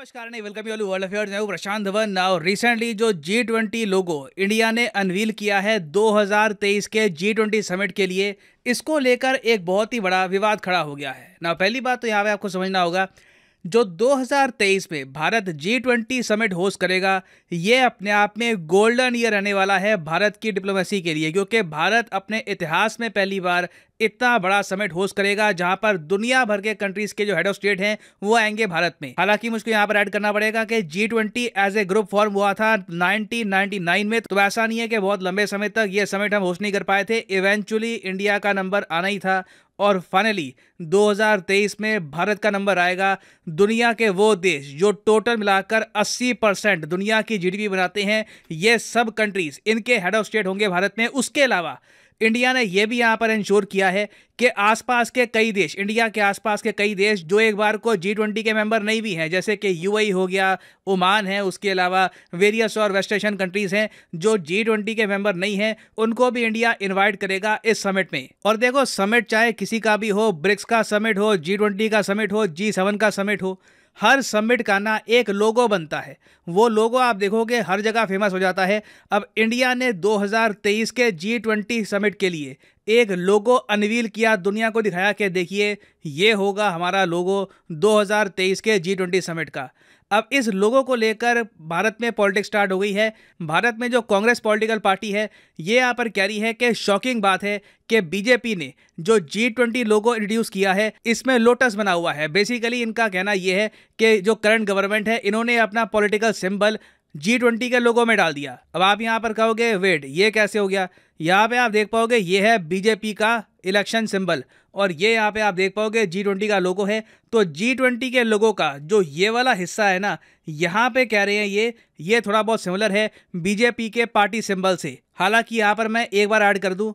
नमस्कार नहीं welcome you world affair मैं हूँ प्रशांत धवन नाउ रिसेंटली जो जी ट्वेंटी लोगो इंडिया ने अनवील किया है 2023 के जी ट्वेंटी समिट के लिए इसको लेकर एक बहुत ही बड़ा विवाद खड़ा हो गया है ना पहली बात तो यहाँ पे आपको समझना होगा जो 2023 में Bharat G twenty summit host करेगा ये अपने आप में गोल्डन ईयर रहने वाला है भारत की डिप्लोमेसी के लिए क्योंकि भारत अपने इतिहास में पहली बार इतना बड़ा समिट होस्ट करेगा जहां पर दुनिया भर के कंट्रीज के जो हेड ऑफ स्टेट हैं वो आएंगे भारत में हालांकि मुझको यहाँ पर ऐड करना पड़ेगा कि G twenty as a group form हुआ था 1999 में तो ऐसा नहीं है कि बहुत लंबे समय तक ये समिट हम होस्ट नहीं कर पाए थे इवेंचुअली इंडिया का नंबर आना ही था और फाइनली 2023 में भारत का नंबर आएगा दुनिया के वो देश जो टोटल मिलाकर 80 परसेंट दुनिया की जीडीपी बनाते हैं ये सब कंट्रीज इनके हेड ऑफ स्टेट होंगे भारत में उसके अलावा इंडिया ने यह भी यहाँ पर इंश्योर किया है कि आसपास के कई देश इंडिया के आसपास के कई देश जो एक बार को जी ट्वेंटी के मेंबर नहीं भी हैं जैसे कि यूएई e हो गया ओमान है उसके अलावा वेरियस और वेस्ट एशियन कंट्रीज़ हैं जो जी ट्वेंटी के मेंबर नहीं हैं उनको भी इंडिया इन्वाइट करेगा इस समिट में और देखो समिट चाहे किसी का भी हो ब्रिक्स का समिट हो जी ट्वेंटी का समिट हो जी सेवन का समिट हो हर समिट का ना एक लोगो बनता है वो लोगो आप देखोगे हर जगह फेमस हो जाता है अब इंडिया ने 2023 के जी ट्वेंटी समिट के लिए एक लोगो अनवील किया दुनिया को दिखाया कि देखिए ये होगा हमारा लोगो 2023 के जी ट्वेंटी समिट का अब इस लोगों को लेकर भारत में पॉलिटिक्स स्टार्ट हो गई है भारत में जो कांग्रेस पॉलिटिकल पार्टी है ये यहाँ पर कह रही है कि शॉकिंग बात है कि बीजेपी ने जो जी ट्वेंटी लोगो इंट्रोड्यूस किया है इसमें लोटस बना हुआ है बेसिकली इनका कहना यह है कि जो करंट गवर्नमेंट है इन्होंने अपना पॉलिटिकल सिंबल जी ट्वेंटी के लोगों में डाल दिया अब आप यहाँ पर कहोगे वेट ये कैसे हो गया यहाँ पे आप देख पाओगे ये है बीजेपी का इलेक्शन सिंबल और ये यहाँ पे आप देख पाओगे जी ट्वेंटी का लोगो है तो जी ट्वेंटी के लोगों का जो ये वाला हिस्सा है ना यहाँ पे कह रहे हैं ये ये थोड़ा बहुत सिमिलर है बीजेपी के पार्टी सिंबल से हालांकि यहाँ पर मैं एक बार ऐड कर दूँ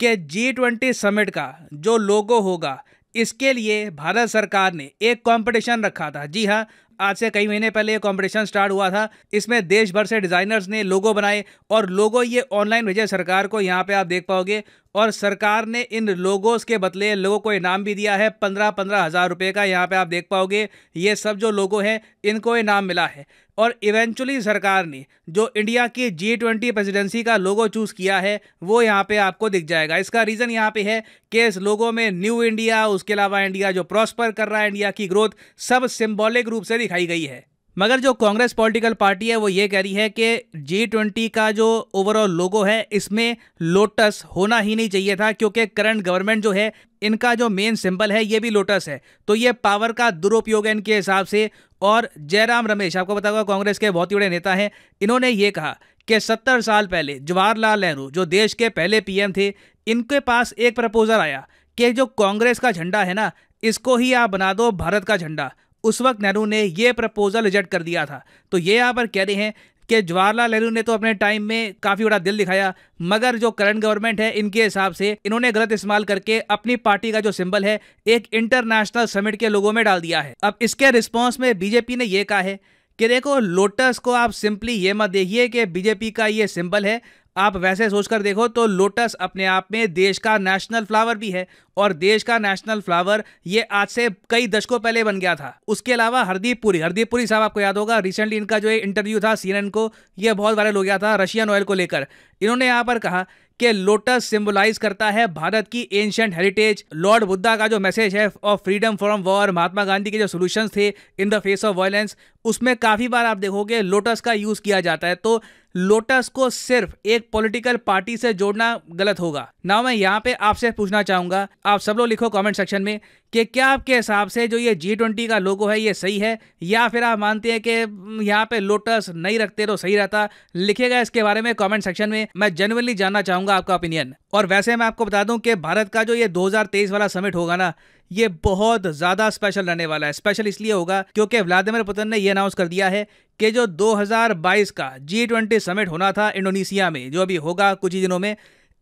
कि जी ट्वेंटी समिट का जो लोगो होगा इसके लिए भारत सरकार ने एक कंपटीशन रखा था जी हाँ आज से कई महीने पहले ये कंपटीशन स्टार्ट हुआ था इसमें देश भर से डिज़ाइनर्स ने लोगो बनाए और लोगो ये ऑनलाइन भेजे सरकार को यहाँ पे आप देख पाओगे और सरकार ने इन लोगोस के बदले लोगों को इनाम भी दिया है पंद्रह पंद्रह हज़ार रुपये का यहाँ पे आप देख पाओगे ये सब जो लोगो हैं इनको इनाम मिला है और इवेंचुअली सरकार ने जो इंडिया की जी ट्वेंटी प्रेसिडेंसी का लोगो चूज़ किया है वो यहाँ पे आपको दिख जाएगा इसका रीज़न यहाँ पे है कि इस लोगों में न्यू इंडिया उसके अलावा इंडिया जो प्रॉस्पर कर रहा है इंडिया की ग्रोथ सब सिम्बॉलिक रूप से दिखाई गई है मगर जो कांग्रेस पॉलिटिकल पार्टी है वो ये कह रही है कि जी ट्वेंटी का जो ओवरऑल लोगो है इसमें लोटस होना ही नहीं चाहिए था क्योंकि करंट गवर्नमेंट जो है इनका जो मेन सिंबल है ये भी लोटस है तो ये पावर का दुरुपयोग है इनके हिसाब से और जयराम रमेश आपको पता कांग्रेस के बहुत ही बड़े नेता हैं इन्होंने ये कहा कि सत्तर साल पहले जवाहरलाल नेहरू जो देश के पहले पीएम थे इनके पास एक प्रपोजल आया कि जो कांग्रेस का झंडा है ना इसको ही आप बना दो भारत का झंडा उस वक्त नेहरू ने यह प्रपोजल रिजेक्ट कर दिया था तो ये यहाँ पर कह रहे हैं कि जवाहरलाल नेहरू ने तो अपने टाइम में काफ़ी बड़ा दिल दिखाया मगर जो करंट गवर्नमेंट है इनके हिसाब से इन्होंने गलत इस्तेमाल करके अपनी पार्टी का जो सिंबल है एक इंटरनेशनल समिट के लोगों में डाल दिया है अब इसके रिस्पॉन्स में बीजेपी ने यह कहा है कि देखो लोटस को आप सिंपली ये मत देखिए कि बीजेपी का ये सिंबल है आप वैसे सोचकर देखो तो लोटस अपने आप में देश का नेशनल फ्लावर भी है और देश का नेशनल फ्लावर ये आज से कई दशकों पहले बन गया था उसके अलावा हरदीप पुरी हरदीप पुरी साहब आपको याद होगा रिसेंटली इनका जो इंटरव्यू था सी को यह बहुत वायरल हो गया था रशियन ऑयल को लेकर इन्होंने यहाँ पर कहा कि लोटस सिंबलाइज करता है भारत की एंशंट हेरिटेज लॉर्ड बुद्धा का जो मैसेज है of freedom from war Mahatma Gandhi के जो सोल्यूशंस थे in the face of violence उसमें काफ़ी बार आप देखोगे लोटस का यूज़ किया जाता है तो लोटस को सिर्फ एक पॉलिटिकल पार्टी से जोड़ना गलत होगा ना मैं यहाँ पे आपसे पूछना चाहूंगा आप सब लोग लिखो कमेंट सेक्शन में कि क्या आपके हिसाब से जो ये जी ट्वेंटी का लोगो है ये सही है या फिर आप मानते हैं कि हम्म, यहाँ पे लोटस नहीं रखते तो सही रहता लिखेगा इसके बारे में कमेंट सेक्शन में मैं जनरली जानना चाहूंगा आपका ओपिनियन और वैसे मैं आपको बता दूं कि भारत का जो ये 2023 वाला समिट होगा ना ये बहुत ज़्यादा स्पेशल रहने वाला है स्पेशल इसलिए होगा क्योंकि व्लादिमिर पुतिन ने यह अनाउंस कर दिया है कि जो 2022 का जी ट्वेंटी समिट होना था इंडोनेशिया में जो अभी होगा कुछ ही दिनों में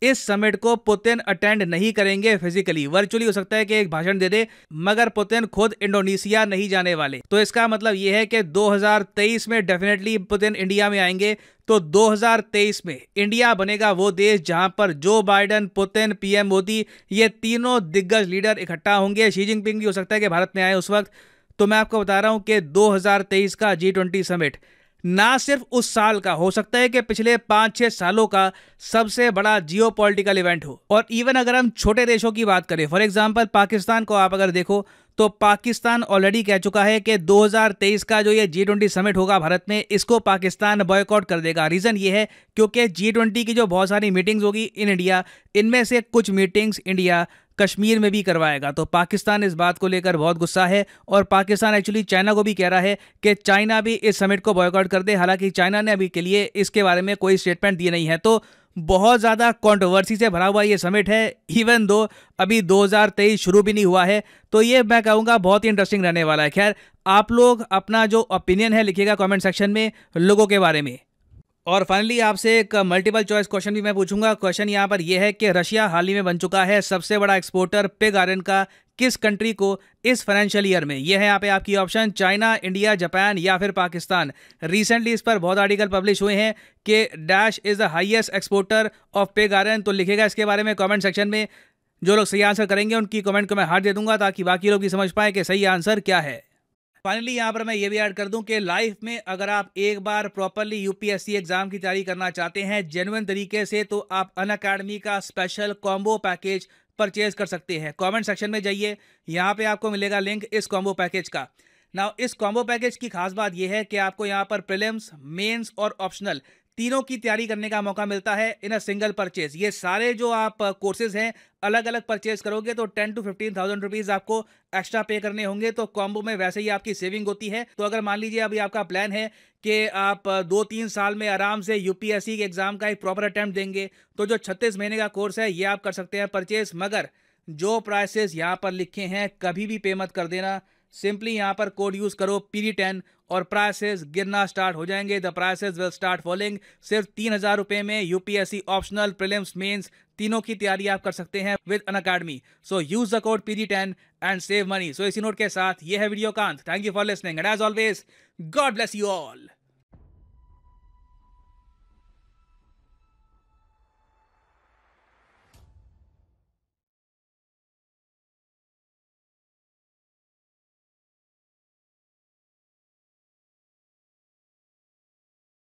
इस समिट को पुतिन अटेंड नहीं करेंगे फिजिकली वर्चुअली हो सकता है कि एक भाषण दे दे मगर पुतिन खुद इंडोनेशिया नहीं जाने वाले तो इसका मतलब यह है कि 2023 में डेफिनेटली पुतिन इंडिया में आएंगे तो 2023 में इंडिया बनेगा वो देश जहां पर जो बाइडन पुतिन पीएम मोदी ये तीनों दिग्गज लीडर इकट्ठा होंगे शी जिनपिंग भी हो सकता है कि भारत में आए उस वक्त तो मैं आपको बता रहा हूं कि 2023 का जी ट्वेंटी समिट ना सिर्फ उस साल का हो सकता है कि पिछले पाँच छः सालों का सबसे बड़ा जियो पोलिटिकल इवेंट हो और इवन अगर हम छोटे देशों की बात करें फॉर एग्जाम्पल पाकिस्तान को आप अगर देखो तो पाकिस्तान ऑलरेडी कह चुका है कि 2023 का जो ये जी ट्वेंटी समिट होगा भारत में इसको पाकिस्तान बॉयकॉट कर देगा रीज़न ये है क्योंकि जी ट्वेंटी की जो बहुत सारी मीटिंग्स होगी इन इंडिया इनमें से कुछ मीटिंग्स इंडिया कश्मीर में भी करवाएगा तो पाकिस्तान इस बात को लेकर बहुत गुस्सा है और पाकिस्तान एक्चुअली चाइना को भी कह रहा है कि चाइना भी इस समिट को बॉयकॉट कर दे हालांकि चाइना ने अभी के लिए इसके बारे में कोई स्टेटमेंट दिए नहीं है तो बहुत ज़्यादा कंट्रोवर्सी से भरा हुआ ये समिट है इवन दो अभी 2023 शुरू भी नहीं हुआ है तो ये मैं कहूँगा बहुत ही इंटरेस्टिंग रहने वाला है खैर आप लोग अपना जो ओपिनियन है लिखिएगा कमेंट सेक्शन में लोगों के बारे में और फाइनली आपसे एक मल्टीपल चॉइस क्वेश्चन भी मैं पूछूंगा क्वेश्चन यहाँ पर यह है कि रशिया हाल ही में बन चुका है सबसे बड़ा एक्सपोर्टर पिग आयरन का किस कंट्री को इस फाइनेंशियल ईयर में यह है यहाँ पे आपकी ऑप्शन चाइना इंडिया जापान या फिर पाकिस्तान रिसेंटली इस पर बहुत आर्टिकल पब्लिश हुए हैं कि dash is the highest exporter of pig iron तो लिखेगा इसके बारे में कॉमेंट सेक्शन में जो लोग सही आंसर करेंगे उनकी कमेंट को मैं हार दे दूंगा ताकि बाकी लोग भी समझ पाए कि सही आंसर क्या है फाइनली यहाँ पर मैं ये भी ऐड कर दूं कि लाइफ में अगर आप एक बार प्रॉपरली यूपीएससी एग्जाम की तैयारी करना चाहते हैं जेनुअन तरीके से तो आप अन अकेडमी का स्पेशल कॉम्बो पैकेज परचेज कर सकते हैं कमेंट सेक्शन में जाइए यहाँ पे आपको मिलेगा लिंक इस कॉम्बो पैकेज का नाउ इस कॉम्बो पैकेज की खास बात यह है कि आपको यहाँ पर प्रिलिम्स मेंस और ऑप्शनल तीनों की तैयारी करने का मौका मिलता है इन अ सिंगल परचेज ये सारे जो आप कोर्सेज हैं अलग अलग परचेज करोगे तो ten to fifteen thousand rupees आपको एक्स्ट्रा पे करने होंगे तो कॉम्बो में वैसे ही आपकी सेविंग होती है तो अगर मान लीजिए अभी आपका प्लान है कि आप दो तीन साल में आराम से यूपीएससी के एग्जाम का एक प्रॉपर अटैम्प्ट देंगे तो जो छत्तीस महीने का कोर्स है ये आप कर सकते हैं परचेज मगर जो प्राइसेस यहाँ पर लिखे हैं कभी भी पे मत कर देना सिंपली यहाँ पर कोड यूज करो पीरी टेन और प्राइसेस गिरना स्टार्ट हो जाएंगे the prices will start falling सिर्फ तीन हजार रुपए में यूपीएससी ऑप्शनल प्रीलिम्स मेंस तीनों की तैयारी आप कर सकते हैं with Unacademy so use the code पीरी ten and save money so इसी नोट के साथ ये है वीडियो कांत thank you for listening and as always God bless you all